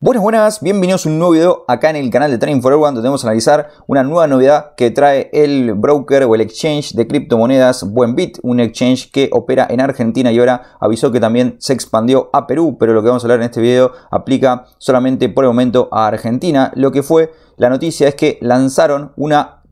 Buenas, buenas, bienvenidos a un nuevo video acá en el canal de Trading for Everyone donde vamos a analizar una nueva novedad que trae el broker o el exchange de criptomonedas Buenbit, un exchange que opera en Argentina y ahora avisó que también se expandió a Perú, pero lo que vamos a hablar en este video aplica solamente por el momento a Argentina. Lo que fue la noticia es que lanzaron una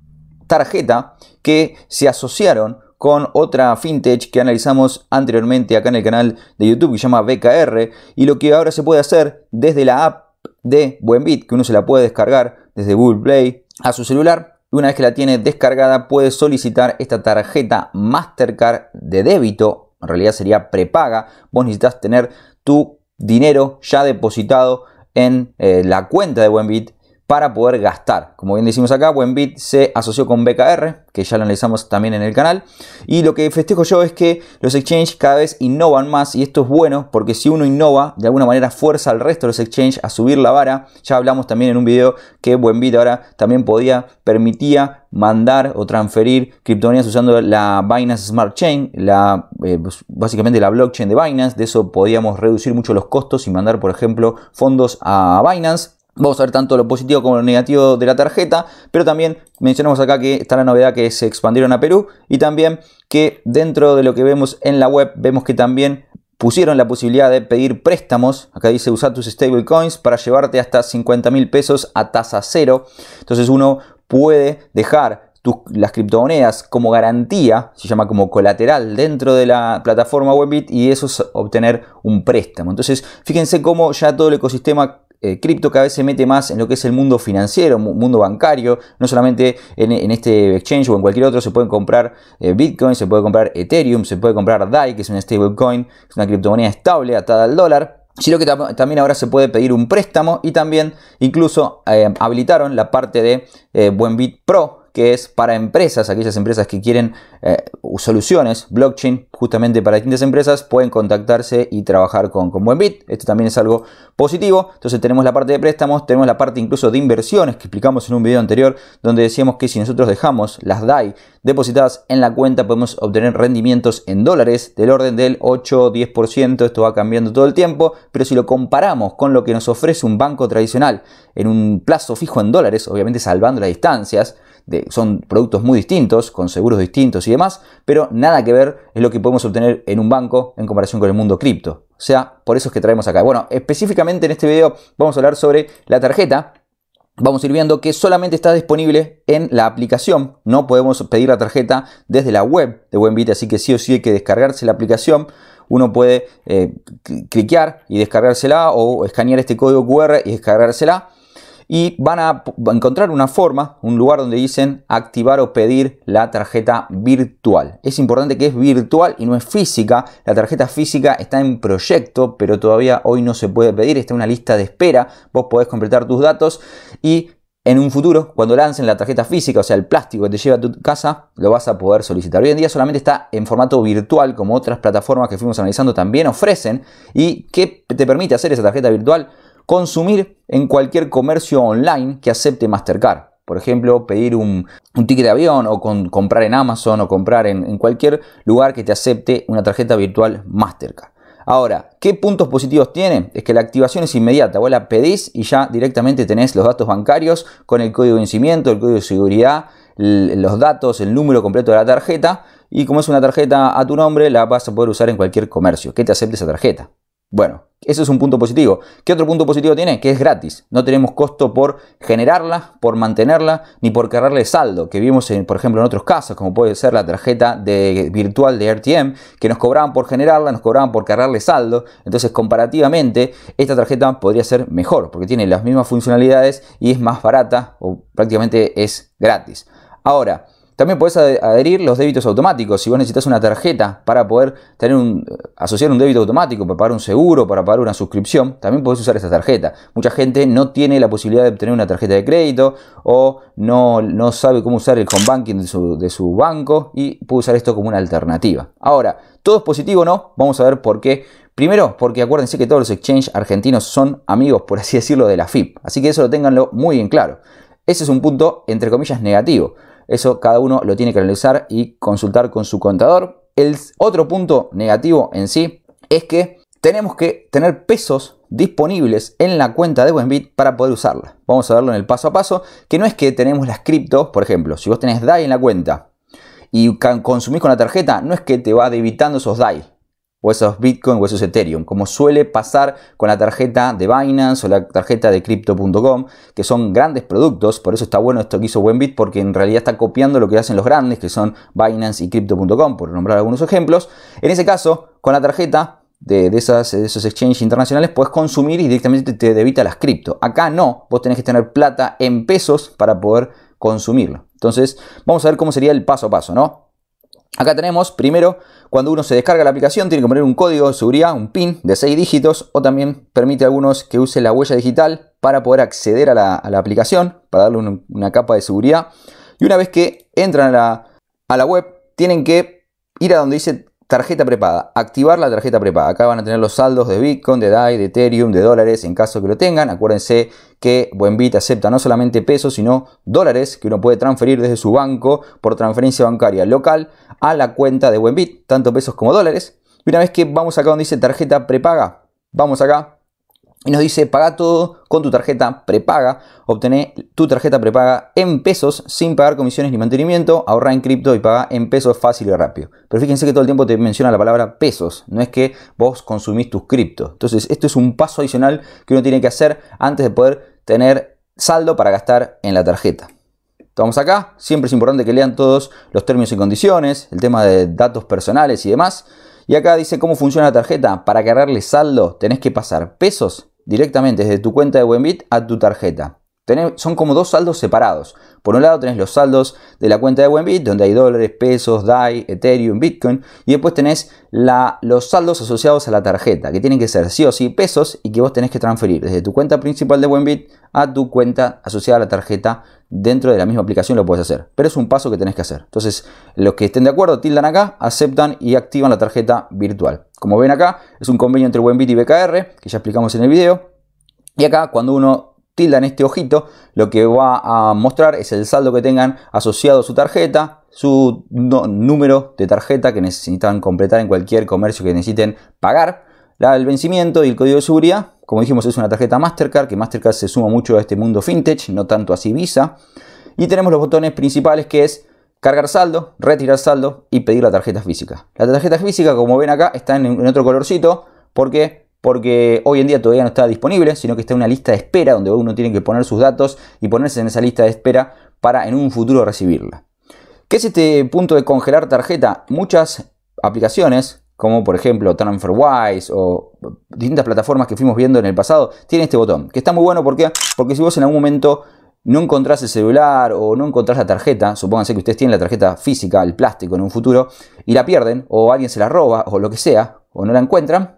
tarjeta que se asociaron con otra fintech que analizamos anteriormente acá en el canal de YouTube que se llama BKR y lo que ahora se puede hacer desde la app de Buenbit que uno se la puede descargar desde Google Play a su celular y una vez que la tiene descargada puede solicitar esta tarjeta Mastercard de débito, en realidad sería prepaga, vos necesitas tener tu dinero ya depositado en eh, la cuenta de Buenbit para poder gastar. Como bien decimos acá, Buenbit se asoció con BKR, que ya lo analizamos también en el canal. Y lo que festejo yo es que los exchanges cada vez innovan más y esto es bueno porque si uno innova, de alguna manera fuerza al resto de los exchanges a subir la vara. Ya hablamos también en un video que Buenbit ahora también podía, permitía mandar o transferir criptomonedas usando la Binance Smart Chain, eh, básicamente la blockchain de Binance. De eso podíamos reducir mucho los costos y mandar, por ejemplo, fondos a Binance Vamos a ver tanto lo positivo como lo negativo de la tarjeta, pero también mencionamos acá que está la novedad que se expandieron a Perú y también que dentro de lo que vemos en la web vemos que también pusieron la posibilidad de pedir préstamos, acá dice usar tus stablecoins para llevarte hasta 50 mil pesos a tasa cero, entonces uno puede dejar las criptomonedas como garantía, se llama como colateral dentro de la plataforma Webbit y eso es obtener un préstamo. Entonces, fíjense cómo ya todo el ecosistema eh, cripto cada vez se mete más en lo que es el mundo financiero, mundo bancario, no solamente en, este exchange o en cualquier otro se pueden comprar eh, Bitcoin, se puede comprar Ethereum, se puede comprar DAI, que es una stablecoin, es una criptomoneda estable atada al dólar sino que también ahora se puede pedir un préstamo y también incluso eh, habilitaron la parte de Buenbit Pro que es para empresas, aquellas empresas que quieren eh, soluciones, blockchain, justamente para distintas empresas, pueden contactarse y trabajar con, con Buenbit. Esto también es algo positivo. Entonces tenemos la parte de préstamos, tenemos la parte incluso de inversiones que explicamos en un video anterior, donde decíamos que si nosotros dejamos las DAI depositadas en la cuenta, podemos obtener rendimientos en dólares del orden del 8-10%. Esto va cambiando todo el tiempo, pero si lo comparamos con lo que nos ofrece un banco tradicional en un plazo fijo en dólares, obviamente salvando las distancias, son productos muy distintos, con seguros distintos y demás, pero nada que ver es lo que podemos obtener en un banco en comparación con el mundo cripto. O sea, por eso es que traemos acá. Bueno, específicamente en este video vamos a hablar sobre la tarjeta. Vamos a ir viendo que solamente está disponible en la aplicación. No podemos pedir la tarjeta desde la web de Buenvita, así que sí o sí hay que descargarse la aplicación uno puede eh, cliquear y descargársela o escanear este código QR y descargársela y van a encontrar una forma, un lugar donde dicen activar o pedir la tarjeta virtual. Es importante que es virtual y no es física. La tarjeta física está en proyecto, pero todavía hoy no se puede pedir. Está en una lista de espera. Vos podés completar tus datos y en un futuro, cuando lancen la tarjeta física, o sea, el plástico que te lleva a tu casa, lo vas a poder solicitar. Hoy en día solamente está en formato virtual, como otras plataformas que fuimos analizando también ofrecen. ¿Y qué te permite hacer esa tarjeta virtual? consumir en cualquier comercio online que acepte Mastercard. Por ejemplo, pedir un, ticket de avión o comprar en Amazon o comprar en, en cualquier lugar que te acepte una tarjeta virtual Mastercard. Ahora, ¿qué puntos positivos tiene? Es que la activación es inmediata. Vos la pedís y ya directamente tenés los datos bancarios con el código de vencimiento, el código de seguridad, los datos, el número completo de la tarjeta. Y como es una tarjeta a tu nombre, la vas a poder usar en cualquier comercio que te acepte esa tarjeta. Bueno, eso es un punto positivo. ¿Qué otro punto positivo tiene? Que es gratis. No tenemos costo por generarla, por mantenerla, ni por cargarle saldo, que vimos, en, por ejemplo, en otros casos, como puede ser la tarjeta de, virtual de RTM, que nos cobraban por generarla, nos cobraban por cargarle saldo. Entonces, comparativamente, esta tarjeta podría ser mejor, porque tiene las mismas funcionalidades y es más barata o prácticamente es gratis. Ahora, también podés adherir los débitos automáticos. Si vos necesitas una tarjeta para poder tener un, asociar un débito automático, para pagar un seguro, para pagar una suscripción, también podés usar esta tarjeta. Mucha gente no tiene la posibilidad de obtener una tarjeta de crédito o no, no sabe cómo usar el home banking de su, banco y puede usar esto como una alternativa. Ahora, ¿todo es positivo o no? Vamos a ver por qué. Primero, porque acuérdense que todos los exchanges argentinos son amigos, por así decirlo, de la FIP. Así que eso lo tenganlo muy bien claro. Ese es un punto, entre comillas, negativo. Eso cada uno lo tiene que analizar y consultar con su contador. El otro punto negativo en sí es que tenemos que tener pesos disponibles en la cuenta de Buenbit para poder usarla. Vamos a verlo en el paso a paso, que no es que tenemos las criptos, por ejemplo, si vos tenés DAI en la cuenta y consumís con la tarjeta, no es que te va debitando esos DAI, o esos Bitcoin o esos Ethereum, como suele pasar con la tarjeta de Binance o la tarjeta de Crypto.com, que son grandes productos, por eso está bueno esto que hizo Bit, porque en realidad está copiando lo que hacen los grandes, que son Binance y Crypto.com, por nombrar algunos ejemplos. En ese caso, con la tarjeta de, esos exchanges internacionales, puedes consumir y directamente te debita las cripto. Acá no, vos tenés que tener plata en pesos para poder consumirlo. Entonces, vamos a ver cómo sería el paso a paso, ¿no? Acá tenemos, primero, cuando uno se descarga la aplicación, tiene que poner un código de seguridad, un PIN de 6 dígitos, o también permite a algunos que use la huella digital para poder acceder a la, aplicación, para darle una capa de seguridad. Y una vez que entran a la web, tienen que ir a donde dice Tarjeta prepaga. Activar la tarjeta prepaga. Acá van a tener los saldos de Bitcoin, de DAI, de Ethereum, de dólares en caso que lo tengan. Acuérdense que Buenbit acepta no solamente pesos, sino dólares que uno puede transferir desde su banco por transferencia bancaria local a la cuenta de Buenbit, tanto pesos como dólares. Y una vez que vamos acá donde dice tarjeta prepaga, vamos acá, y nos dice, paga todo con tu tarjeta prepaga, obtener tu tarjeta prepaga en pesos sin pagar comisiones ni mantenimiento, Ahorra en cripto y paga en pesos fácil y rápido. Pero fíjense que todo el tiempo te menciona la palabra pesos, no es que vos consumís tus cripto Entonces, esto es un paso adicional que uno tiene que hacer antes de poder tener saldo para gastar en la tarjeta. Estamos acá, siempre es importante que lean todos los términos y condiciones, el tema de datos personales y demás. Y acá dice cómo funciona la tarjeta. Para cargarle saldo tenés que pasar pesos directamente desde tu cuenta de Buenbit a tu tarjeta son como dos saldos separados. Por un lado tenés los saldos de la cuenta de Wenbit, donde hay dólares, pesos, DAI, Ethereum, Bitcoin. Y después tenés los saldos asociados a la tarjeta, que tienen que ser sí o sí pesos y que vos tenés que transferir desde tu cuenta principal de Wenbit a tu cuenta asociada a la tarjeta. Dentro de la misma aplicación lo puedes hacer. Pero es un paso que tenés que hacer. Entonces, los que estén de acuerdo tildan acá, aceptan y activan la tarjeta virtual. Como ven acá, es un convenio entre Wenbit y BKR, que ya explicamos en el video. Y acá, cuando uno en este ojito, lo que va a mostrar es el saldo que tengan asociado a su tarjeta, su número de tarjeta que necesitan completar en cualquier comercio que necesiten pagar, la del vencimiento y el código de seguridad. Como dijimos, es una tarjeta Mastercard, que Mastercard se suma mucho a este mundo fintech, no tanto así Visa. Y tenemos los botones principales que es cargar saldo, retirar saldo y pedir la tarjeta física. La tarjeta física, como ven acá, está en, en otro colorcito porque porque hoy en día todavía no está disponible, sino que está en una lista de espera donde uno tiene que poner sus datos y ponerse en esa lista de espera para en un futuro recibirla. ¿Qué es este punto de congelar tarjeta? Muchas aplicaciones, como por ejemplo TransferWise o distintas plataformas que fuimos viendo en el pasado, tienen este botón, que está muy bueno ¿por qué? porque si vos en algún momento no encontrás el celular o no encontrás la tarjeta, supónganse que ustedes tienen la tarjeta física, el plástico en un futuro, y la pierden, o alguien se la roba, o lo que sea, o no la encuentran,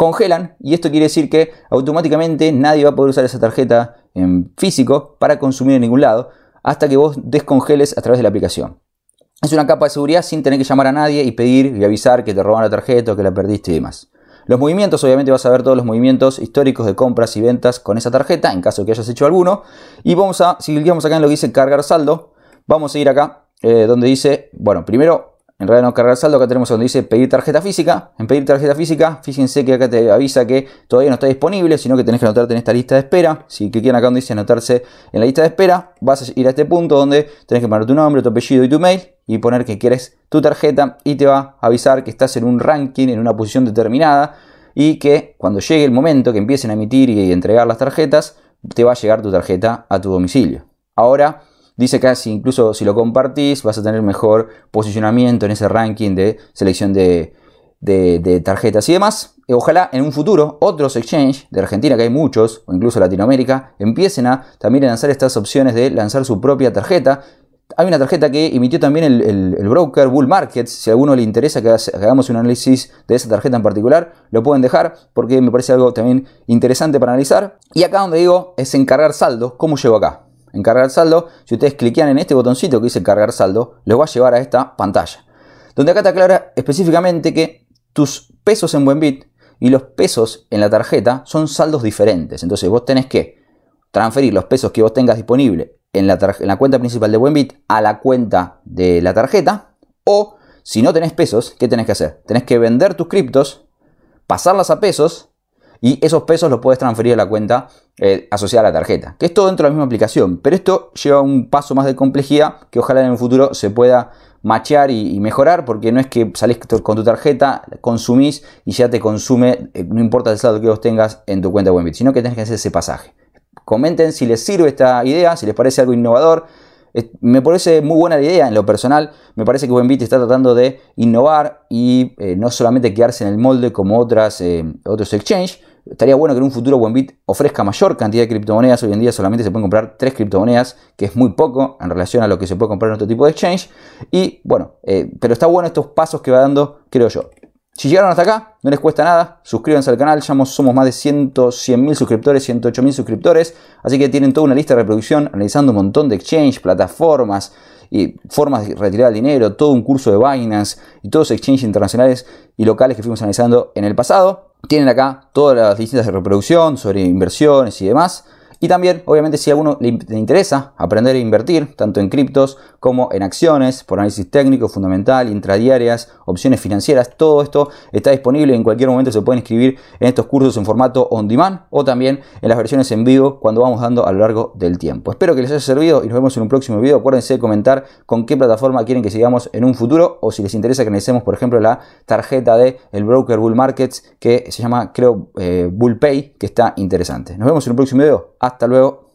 congelan y esto quiere decir que automáticamente nadie va a poder usar esa tarjeta en físico para consumir en ningún lado hasta que vos descongeles a través de la aplicación. Es una capa de seguridad sin tener que llamar a nadie y pedir y avisar que te roban la tarjeta o que la perdiste y demás. Los movimientos, obviamente vas a ver todos los movimientos históricos de compras y ventas con esa tarjeta, en caso que hayas hecho alguno. Y vamos a, si clicamos acá en lo que dice cargar saldo, vamos a ir acá, eh, donde dice, bueno, primero en realidad no cargar saldo, acá tenemos donde dice pedir tarjeta física. En pedir tarjeta física, fíjense que acá te avisa que todavía no está disponible, sino que tenés que anotarte en esta lista de espera. Si que quieren acá donde dice anotarse en la lista de espera, vas a ir a este punto donde tenés que poner tu nombre, tu apellido y tu mail y poner que quieres tu tarjeta y te va a avisar que estás en un ranking, en una posición determinada y que cuando llegue el momento que empiecen a emitir y entregar las tarjetas, te va a llegar tu tarjeta a tu domicilio. Ahora Dice que si incluso si lo compartís, vas a tener mejor posicionamiento en ese ranking de selección de, tarjetas y demás. Eh, ojalá en un futuro otros exchanges de Argentina, que hay muchos, o incluso Latinoamérica, empiecen a también lanzar estas opciones de lanzar su propia tarjeta. Hay una tarjeta que emitió también el, broker Bull Markets. Si a alguno le interesa que, hagamos un análisis de esa tarjeta en particular, lo pueden dejar porque me parece algo también interesante para analizar. Y acá donde digo es encargar saldo. ¿Cómo llego acá? en cargar saldo, si ustedes cliquean en este botoncito que dice cargar saldo, los va a llevar a esta pantalla. Donde acá te aclara específicamente que tus pesos en Buenbit y los pesos en la tarjeta son saldos diferentes. Entonces vos tenés que transferir los pesos que vos tengas disponible en la, en la cuenta principal de Buenbit a la cuenta de la tarjeta. O si no tenés pesos, ¿qué tenés que hacer? Tenés que vender tus criptos, pasarlas a pesos y esos pesos los puedes transferir a la cuenta eh, asociada a la tarjeta, que es todo dentro de la misma aplicación, pero esto lleva un paso más de complejidad que ojalá en el futuro se pueda machear y, mejorar, porque no es que salís con tu tarjeta, consumís y ya te consume, eh, no importa el saldo que vos tengas en tu cuenta de Buenbit, sino que tenés que hacer ese pasaje. Comenten si les sirve esta idea, si les parece algo innovador. Me parece muy buena la idea en lo personal. Me parece que Buenbit está tratando de innovar y eh, no solamente quedarse en el molde como otras, otros exchanges, Estaría bueno que en un futuro Buenbit ofrezca mayor cantidad de criptomonedas. Hoy en día solamente se pueden comprar 3 criptomonedas, que es muy poco en relación a lo que se puede comprar en otro tipo de exchange. Y bueno, eh, pero está bueno estos pasos que va dando, creo yo. Si llegaron hasta acá, no les cuesta nada, suscríbanse al canal, ya somos más de 100, 100.000 suscriptores, 108.000 suscriptores, así que tienen toda una lista de reproducción analizando un montón de exchange, plataformas y formas de retirar dinero, todo un curso de Binance y todos los exchanges internacionales y locales que fuimos analizando en el pasado. Tienen acá todas las listas de reproducción sobre inversiones y demás. Y también, obviamente, si a alguno le interesa aprender a e invertir, tanto en criptos como en acciones, por análisis técnico, fundamental, intradiarias, opciones financieras, todo esto está disponible. En cualquier momento se pueden inscribir en estos cursos en formato on demand o también en las versiones en vivo cuando vamos dando a lo largo del tiempo. Espero que les haya servido y nos vemos en un próximo video. Acuérdense de comentar con qué plataforma quieren que sigamos en un futuro o si les interesa que analicemos, por ejemplo, la tarjeta de broker Bull Markets que se llama, creo, eh, Bull Pay, que está interesante. Nos vemos en un próximo video. Hasta luego.